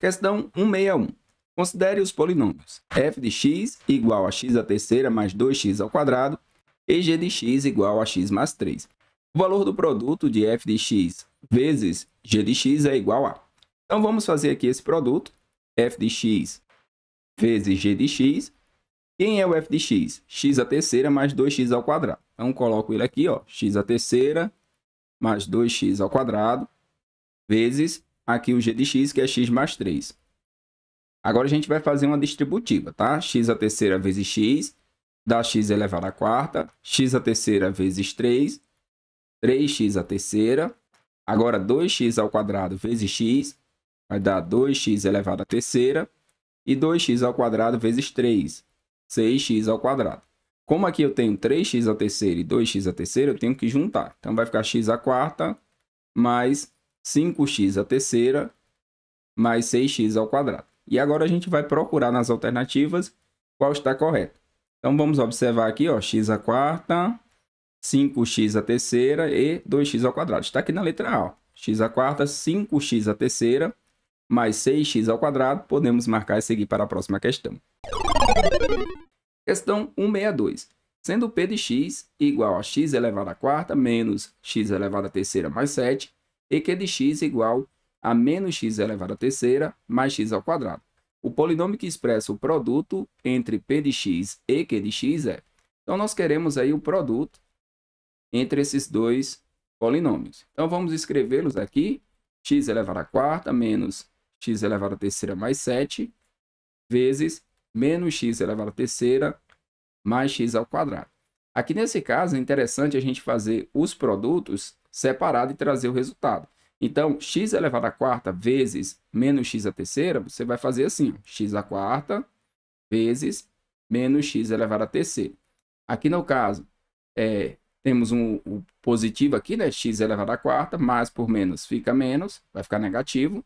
Questão 161. Considere os polinômios f de x igual a x à terceira mais 2x ao quadrado e g de x igual a x mais 3. O valor do produto de f de x vezes g de x é igual a. Então, vamos fazer aqui esse produto, f de x vezes g de x. Quem é o f de x? x à terceira mais 2x ao quadrado. Então, coloco ele aqui, ó, x à terceira mais 2x ao quadrado vezes aqui o g de x, que é x mais 3. Agora a gente vai fazer uma distributiva, tá? x a terceira vezes x, dá x elevado à quarta, x a terceira vezes 3, 3x a terceira. Agora 2x ao quadrado vezes x, vai dar 2x elevado à terceira. E 2x ao quadrado vezes 3, 6x ao quadrado. Como aqui eu tenho 3x à terceira e 2x à terceira, eu tenho que juntar. Então vai ficar x à quarta mais 5x a terceira mais 6x ao quadrado. E agora a gente vai procurar nas alternativas qual está correto. Então vamos observar aqui, ó, x a quarta, 5x a terceira e 2x ao quadrado. Está aqui na letra A, ó. x a quarta, 5x a terceira mais 6x ao quadrado. Podemos marcar e seguir para a próxima questão. Questão 162. Sendo p de x igual a x elevado à quarta menos x elevado à terceira mais 7, e que é de x é igual a menos x elevado à terceira mais x ao quadrado. O polinômio que expressa o produto entre p de x e q de x é. Então, nós queremos aí o produto entre esses dois polinômios. Então, vamos escrevê-los aqui. x elevado à quarta menos x elevado à terceira mais 7 vezes menos x elevado à terceira mais x ao quadrado. Aqui nesse caso é interessante a gente fazer os produtos separado e trazer o resultado. Então, x elevado à quarta vezes menos x à terceira, você vai fazer assim, ó, x à quarta vezes menos x elevado à terceira. Aqui no caso, é, temos um, um, positivo aqui, né? x elevado à quarta, mais por menos fica menos, vai ficar negativo.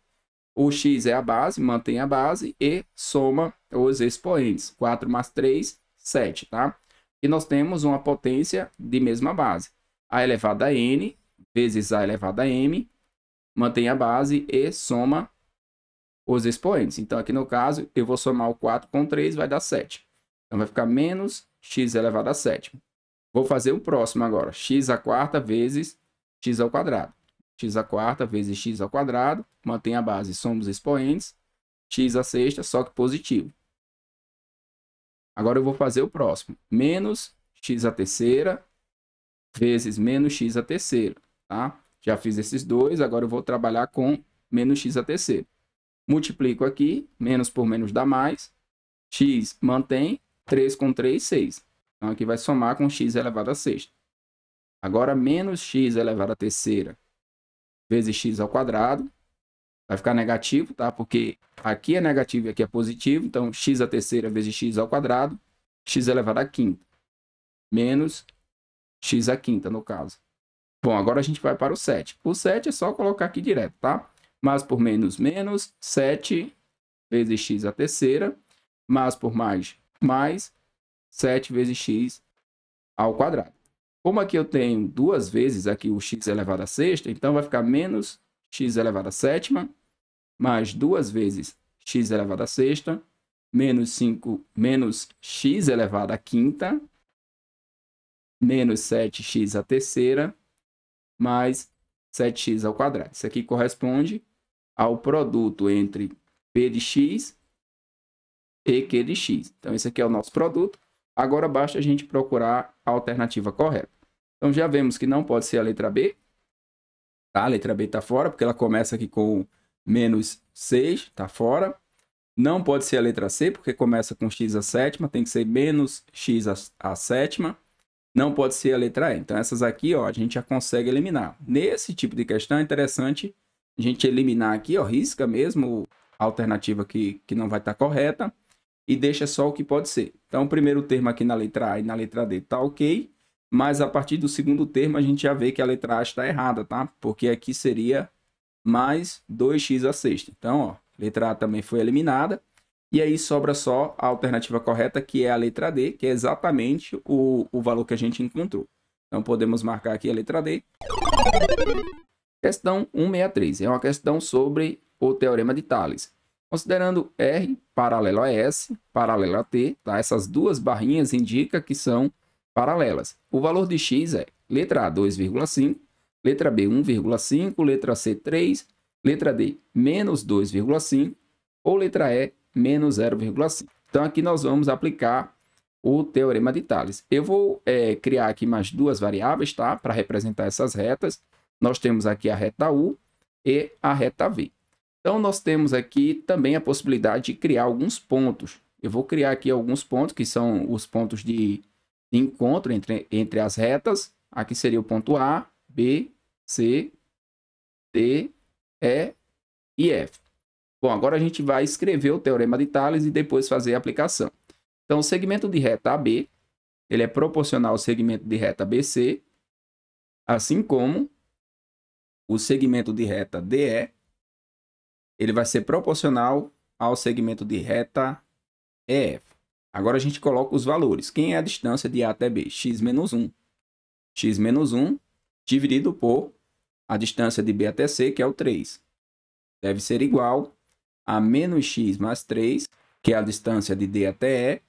O x é a base, mantém a base e soma os expoentes. 4 mais 3, 7, tá? E nós temos uma potência de mesma base. A elevada a n vezes a elevado a m, mantém a base e soma os expoentes. Então, aqui no caso, eu vou somar o 4 com 3, vai dar 7. Então, vai ficar menos x elevado a 7. Vou fazer o próximo agora. x a quarta vezes x ao quadrado. x a quarta vezes x ao quadrado, mantém a base, soma os expoentes. x a sexta, só que positivo. Agora eu vou fazer o próximo. Menos x a terceira vezes menos x a terceira tá? Já fiz esses dois, agora eu vou trabalhar com menos x a terceira. Multiplico aqui, menos por menos dá mais, x mantém, 3 com 3, 6. Então, aqui vai somar com x elevado a sexta. Agora, menos x elevado a terceira vezes x ao quadrado. Vai ficar negativo, tá? Porque aqui é negativo e aqui é positivo. Então, x a terceira vezes x ao quadrado, x elevado a quinta. Menos x a quinta, no caso. Bom, agora a gente vai para o 7. O 7 é só colocar aqui direto, tá? Mas por menos, menos, 7 vezes x a terceira, mas por mais, mais, 7 vezes x ao quadrado. Como aqui eu tenho duas vezes aqui o x elevado a sexta, então vai ficar menos x elevado a sétima, mais duas vezes x elevado a sexta, menos 5, menos x elevado a quinta, menos 7x a terceira, mais 7x ao quadrado. Isso aqui corresponde ao produto entre P de x e Q de x. Então, esse aqui é o nosso produto. Agora, basta a gente procurar a alternativa correta. Então, já vemos que não pode ser a letra B. Tá? A letra B está fora, porque ela começa aqui com menos 6, está fora. Não pode ser a letra C, porque começa com x a sétima, tem que ser menos x a, a sétima não pode ser a letra E. Então, essas aqui, ó, a gente já consegue eliminar. Nesse tipo de questão, é interessante a gente eliminar aqui, ó, risca mesmo a alternativa que, que não vai estar tá correta e deixa só o que pode ser. Então, o primeiro termo aqui na letra A e na letra D está ok, mas a partir do segundo termo a gente já vê que a letra A está errada, tá? Porque aqui seria mais 2x a sexta. Então, ó, letra A também foi eliminada. E aí sobra só a alternativa correta, que é a letra D, que é exatamente o, o valor que a gente encontrou. Então podemos marcar aqui a letra D. Questão 163 é uma questão sobre o teorema de Thales. Considerando R paralelo a S, paralelo a T, tá? essas duas barrinhas indicam que são paralelas. O valor de X é letra A 2,5, letra B 1,5, letra C 3, letra D menos 2,5 ou letra E menos 0,5. Então, aqui nós vamos aplicar o teorema de Thales. Eu vou é, criar aqui mais duas variáveis, tá? Para representar essas retas. Nós temos aqui a reta U e a reta V. Então, nós temos aqui também a possibilidade de criar alguns pontos. Eu vou criar aqui alguns pontos, que são os pontos de encontro entre, entre as retas. Aqui seria o ponto A, B, C, D, E e F. Bom, agora a gente vai escrever o teorema de Thales e depois fazer a aplicação. Então, o segmento de reta AB, ele é proporcional ao segmento de reta BC, assim como o segmento de reta DE, ele vai ser proporcional ao segmento de reta EF. Agora a gente coloca os valores. Quem é a distância de A até B? x menos 1. x menos 1 dividido por a distância de B até C, que é o 3. Deve ser igual a menos x mais 3, que é a distância de D até E,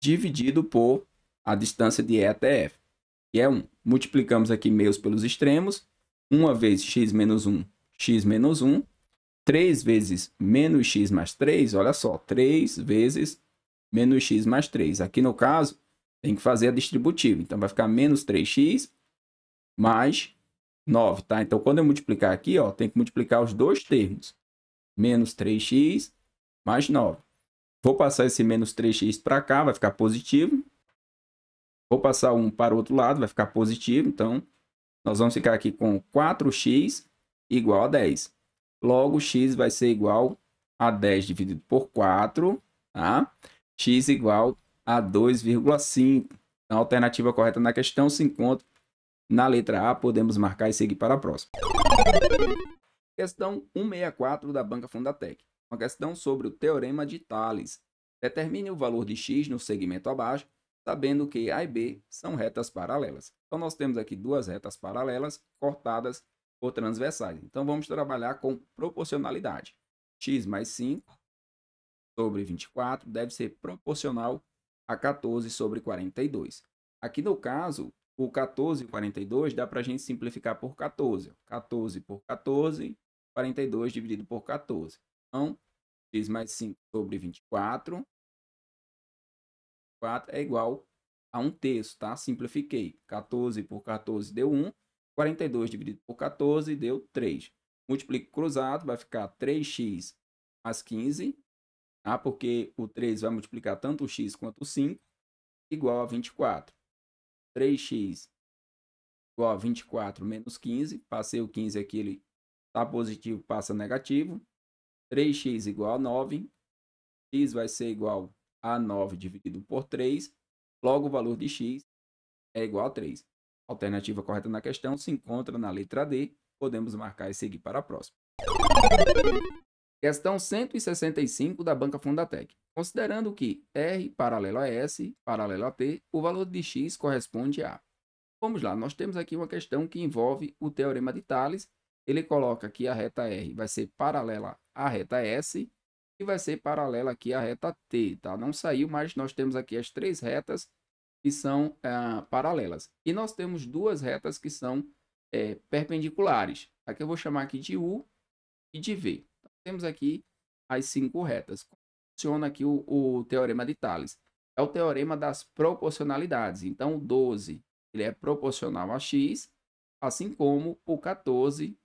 dividido por a distância de E até F, que é 1. Multiplicamos aqui meios pelos extremos. 1 vezes x menos 1, x menos 1. 3 vezes menos x mais 3, olha só, 3 vezes menos x mais 3. Aqui no caso, tem que fazer a distributiva. Então, vai ficar menos 3x mais 9, tá? Então, quando eu multiplicar aqui, ó, tem que multiplicar os dois termos menos 3x mais 9. Vou passar esse menos 3x para cá, vai ficar positivo. Vou passar um para o outro lado, vai ficar positivo. Então, nós vamos ficar aqui com 4x igual a 10. Logo, x vai ser igual a 10 dividido por 4, tá? x igual a 2,5. Então, a alternativa correta na questão se encontra na letra A. Podemos marcar e seguir para a próxima. Questão 164 da Banca Fundatec. Uma questão sobre o teorema de Thales. Determine o valor de x no segmento abaixo, sabendo que A e B são retas paralelas. Então, nós temos aqui duas retas paralelas cortadas por transversais. Então, vamos trabalhar com proporcionalidade. x mais 5 sobre 24 deve ser proporcional a 14 sobre 42. Aqui no caso, o 14 e 42 dá para a gente simplificar por 14. 14 por 14 42 dividido por 14. Então, x mais 5 sobre 24 4 é igual a 1 terço, tá? Simplifiquei. 14 por 14 deu 1. 42 dividido por 14 deu 3. Multiplico cruzado, vai ficar 3x mais 15, tá? Porque o 3 vai multiplicar tanto o x quanto o 5, igual a 24. 3x igual a 24 menos 15. Passei o 15 aqui, ele Tá positivo, passa negativo. 3x igual a 9. x vai ser igual a 9 dividido por 3. Logo, o valor de x é igual a 3. A alternativa correta na questão se encontra na letra D. Podemos marcar e seguir para a próxima. Questão 165 da banca Fundatec. Considerando que R paralelo a S paralelo a T, o valor de x corresponde a. Vamos lá, nós temos aqui uma questão que envolve o teorema de Thales ele coloca que a reta R vai ser paralela à reta S e vai ser paralela aqui à reta T, tá? Não saiu, mas nós temos aqui as três retas que são ah, paralelas. E nós temos duas retas que são é, perpendiculares. Aqui eu vou chamar aqui de U e de V. Então, temos aqui as cinco retas. Como funciona aqui o, o teorema de Thales? É o teorema das proporcionalidades. Então, o 12 ele é proporcional a x, assim como o 14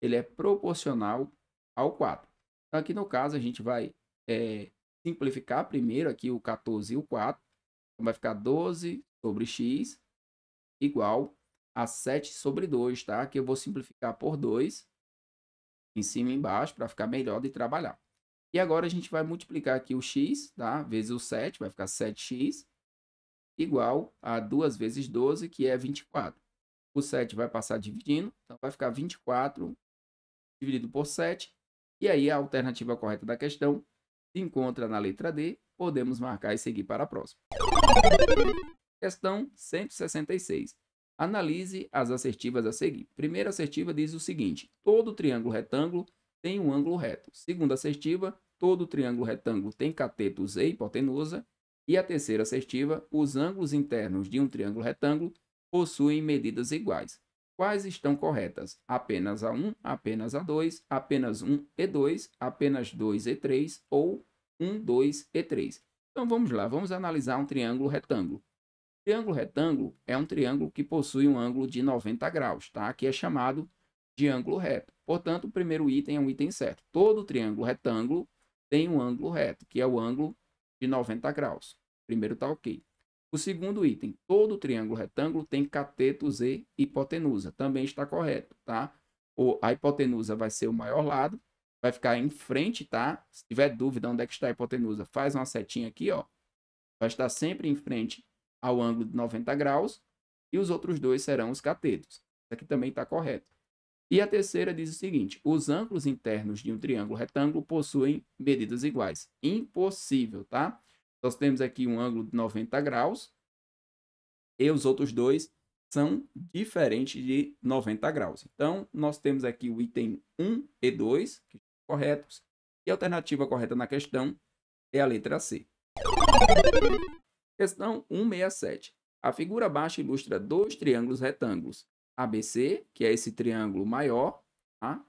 ele é proporcional ao 4. Então, aqui no caso, a gente vai é, simplificar primeiro aqui o 14 e o 4. Então, vai ficar 12 sobre x igual a 7 sobre 2, tá? Aqui eu vou simplificar por 2, em cima e embaixo, para ficar melhor de trabalhar. E agora a gente vai multiplicar aqui o x, tá? Vezes o 7, vai ficar 7x igual a 2 vezes 12, que é 24. O 7 vai passar dividindo, então vai ficar 24 dividido por 7. E aí a alternativa correta da questão se encontra na letra D. Podemos marcar e seguir para a próxima. Questão 166. Analise as assertivas a seguir. Primeira assertiva diz o seguinte: todo triângulo retângulo tem um ângulo reto. Segunda assertiva, todo triângulo retângulo tem catetos e hipotenusa. E a terceira assertiva, os ângulos internos de um triângulo retângulo possuem medidas iguais. Quais estão corretas? Apenas a 1, apenas a 2, apenas 1 e 2, apenas 2 e 3 ou 1, 2 e 3. Então vamos lá, vamos analisar um triângulo retângulo. Triângulo retângulo é um triângulo que possui um ângulo de 90 graus, tá? Aqui é chamado de ângulo reto. Portanto, o primeiro item é um item certo. Todo triângulo retângulo tem um ângulo reto, que é o ângulo de 90 graus. primeiro está ok. O segundo item, todo triângulo retângulo tem catetos e hipotenusa. Também está correto, tá? a hipotenusa vai ser o maior lado, vai ficar em frente, tá? Se tiver dúvida onde é que está a hipotenusa, faz uma setinha aqui, ó. Vai estar sempre em frente ao ângulo de 90 graus e os outros dois serão os catetos. Isso aqui também está correto. E a terceira diz o seguinte, os ângulos internos de um triângulo retângulo possuem medidas iguais. Impossível, tá? Nós temos aqui um ângulo de 90 graus e os outros dois são diferentes de 90 graus. Então, nós temos aqui o item 1 e 2, que corretos, e a alternativa correta na questão é a letra C. Questão 167. A figura abaixo ilustra dois triângulos retângulos. ABC, que é esse triângulo maior, tá?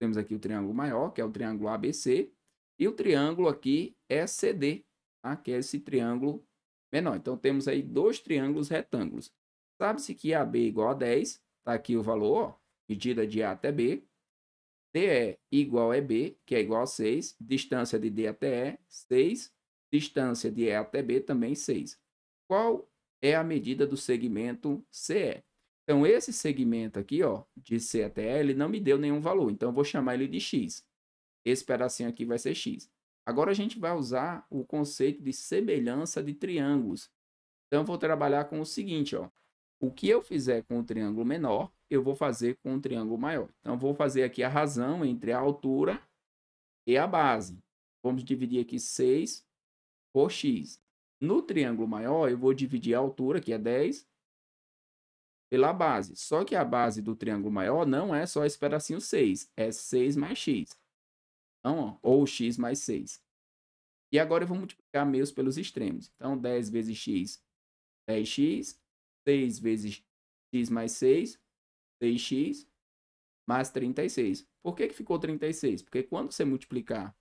Temos aqui o triângulo maior, que é o triângulo ABC, e o triângulo aqui é CD, tá? que é esse triângulo menor. Então, temos aí dois triângulos retângulos. Sabe-se que AB é igual a 10, está aqui o valor, ó, medida de A até B. DE é igual a EB, que é igual a 6, distância de D até E, 6, distância de E até B também 6. Qual é a medida do segmento CE? Então, esse segmento aqui, ó, de C até E, ele não me deu nenhum valor, então eu vou chamar ele de X. Esse pedacinho aqui vai ser X. Agora a gente vai usar o conceito de semelhança de triângulos. Então, eu vou trabalhar com o seguinte, ó. O que eu fizer com o triângulo menor, eu vou fazer com o triângulo maior. Então, vou fazer aqui a razão entre a altura e a base. Vamos dividir aqui 6 por x. No triângulo maior, eu vou dividir a altura, que é 10, pela base. Só que a base do triângulo maior não é só esse pedacinho 6, é 6 mais x. Então, ó, ou x mais 6. E agora eu vou multiplicar meios pelos extremos. Então, 10 vezes x, 10x. É 6 vezes x mais 6, 6x. Mais 36. Por que, que ficou 36? Porque quando você multiplicar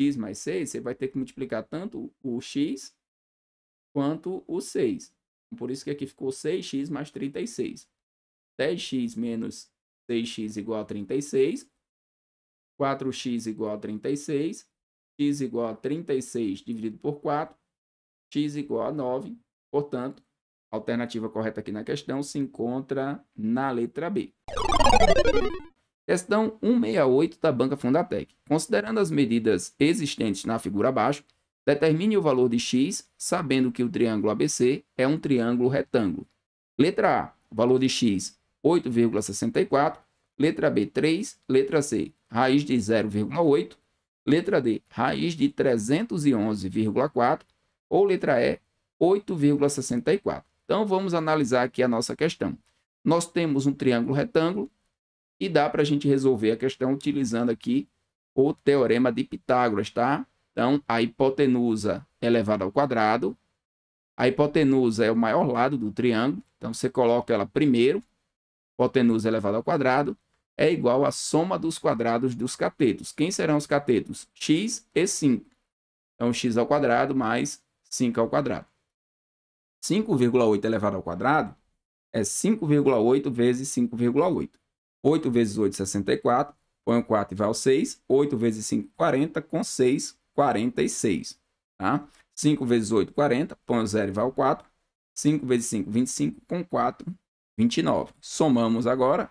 x mais 6, você vai ter que multiplicar tanto o x quanto o 6. Então, por isso que aqui ficou 6x mais 36. 10x menos 6x igual a 36. 4x igual a 36, x igual a 36 dividido por 4, x igual a 9. Portanto, a alternativa correta aqui na questão se encontra na letra B. Questão 168 da Banca Fundatec. Considerando as medidas existentes na figura abaixo, determine o valor de x, sabendo que o triângulo ABC é um triângulo retângulo. Letra A, valor de x 8,64, letra B 3, letra C raiz de 0,8, letra D, raiz de 311,4 ou letra E, 8,64. Então vamos analisar aqui a nossa questão. Nós temos um triângulo retângulo e dá para a gente resolver a questão utilizando aqui o teorema de Pitágoras, tá? Então, a hipotenusa elevada ao quadrado. A hipotenusa é o maior lado do triângulo, então você coloca ela primeiro, hipotenusa elevada ao quadrado é igual à soma dos quadrados dos catetos. Quem serão os catetos? x e 5. Então, x ao quadrado mais 5 ao quadrado. 5,8 elevado ao quadrado é 5,8 vezes 5,8. 8 vezes 8, 64. Põe o 4 e vai ao 6. 8 vezes 5, 40. Com 6, 46. Tá? 5 vezes 8, 40. Põe o 0 e vai ao 4. 5 vezes 5, 25. Com 4, 29. Somamos agora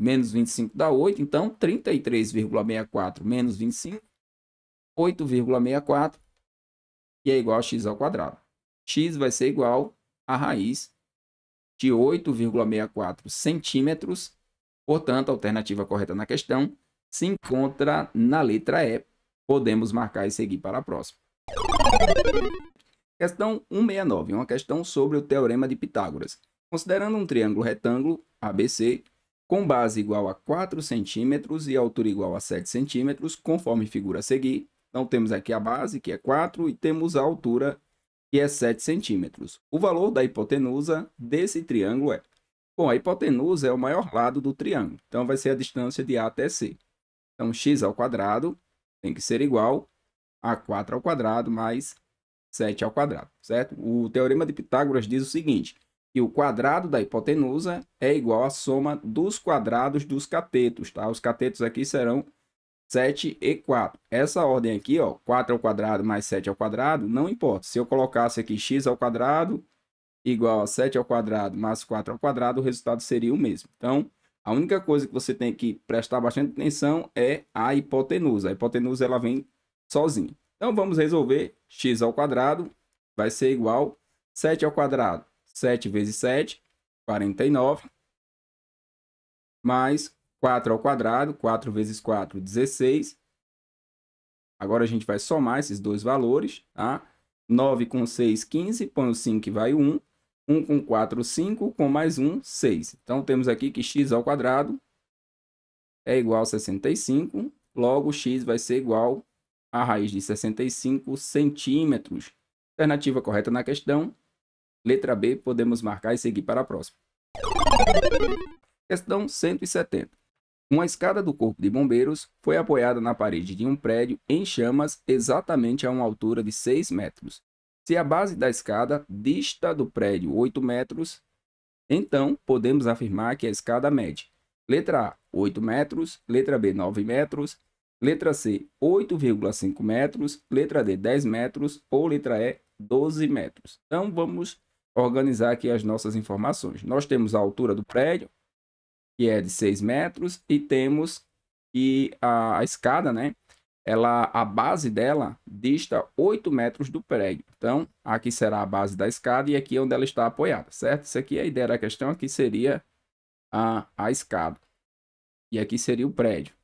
menos 25 dá 8, então 33,64 menos 25, 8,64, e é igual a x ao quadrado. x vai ser igual à raiz de 8,64 centímetros, portanto, a alternativa correta na questão se encontra na letra E. Podemos marcar e seguir para a próxima. Questão 169, uma questão sobre o Teorema de Pitágoras. Considerando um triângulo retângulo ABC com base igual a 4 centímetros e altura igual a 7 centímetros, conforme figura a seguir. Então, temos aqui a base, que é 4, e temos a altura, que é 7 centímetros. O valor da hipotenusa desse triângulo é... Bom, a hipotenusa é o maior lado do triângulo, então vai ser a distância de A até C. Então, x ao quadrado tem que ser igual a 4 ao quadrado mais 7 ao quadrado, certo? O Teorema de Pitágoras diz o seguinte, que o quadrado da hipotenusa é igual à soma dos quadrados dos catetos, tá? Os catetos aqui serão 7 e 4. Essa ordem aqui, ó, 4 ao quadrado mais 7 ao quadrado, não importa. Se eu colocasse aqui x ao quadrado igual a 7 ao quadrado mais 4 ao quadrado, o resultado seria o mesmo. Então, a única coisa que você tem que prestar bastante atenção é a hipotenusa. A hipotenusa ela vem sozinha. Então, vamos resolver x ao quadrado vai ser igual a 7 ao quadrado 7 vezes 7, 49. Mais 4 ao quadrado, 4 vezes 4, 16. Agora a gente vai somar esses dois valores, tá? 9 com 6, 15, põe o 5 que vai 1. 1 com 4, 5, com mais 1, 6. Então, temos aqui que x ao quadrado é igual a 65. Logo, x vai ser igual a raiz de 65 centímetros. Alternativa correta na questão, Letra B, podemos marcar e seguir para a próxima. Questão 170. Uma escada do Corpo de Bombeiros foi apoiada na parede de um prédio em chamas exatamente a uma altura de 6 metros. Se a base da escada dista do prédio 8 metros, então podemos afirmar que a escada mede letra A 8 metros, letra B 9 metros, letra C 8,5 metros, letra D 10 metros ou letra E 12 metros. Então vamos organizar aqui as nossas informações. Nós temos a altura do prédio, que é de 6 metros, e temos que a, a escada, né? Ela, a base dela dista 8 metros do prédio. Então, aqui será a base da escada e aqui é onde ela está apoiada, certo? Isso aqui, é a ideia da questão aqui seria a, a escada. E aqui seria o prédio.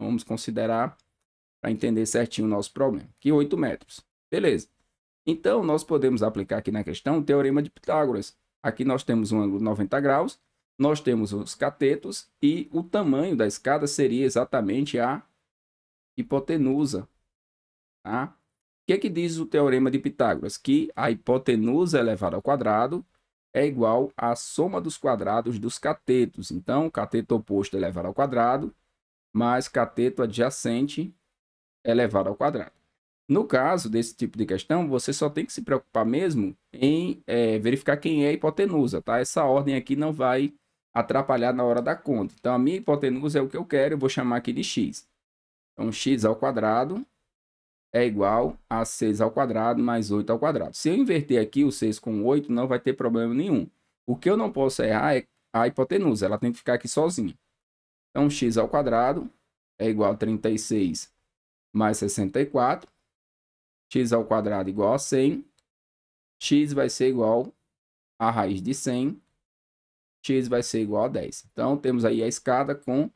Vamos considerar para entender certinho o nosso problema. Aqui 8 metros. Beleza. Então, nós podemos aplicar aqui na questão o Teorema de Pitágoras. Aqui nós temos um ângulo 90 graus, nós temos os catetos e o tamanho da escada seria exatamente a hipotenusa. Tá? O que é que diz o Teorema de Pitágoras? Que a hipotenusa elevada ao quadrado é igual à soma dos quadrados dos catetos. Então, cateto oposto elevado ao quadrado mais cateto adjacente elevado ao quadrado. No caso desse tipo de questão, você só tem que se preocupar mesmo em é, verificar quem é a hipotenusa, tá? Essa ordem aqui não vai atrapalhar na hora da conta. Então, a minha hipotenusa é o que eu quero, eu vou chamar aqui de x. Então, x ao quadrado é igual a 6 ao quadrado mais 8 ao quadrado. Se eu inverter aqui o 6 com 8, não vai ter problema nenhum. O que eu não posso errar é a hipotenusa, ela tem que ficar aqui sozinha. Então, x ao quadrado é igual a 36 mais 64 x ao quadrado igual a 100, x vai ser igual a raiz de 100, x vai ser igual a 10. Então, temos aí a escada com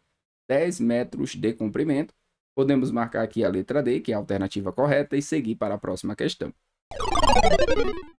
10 metros de comprimento. Podemos marcar aqui a letra D, que é a alternativa correta, e seguir para a próxima questão.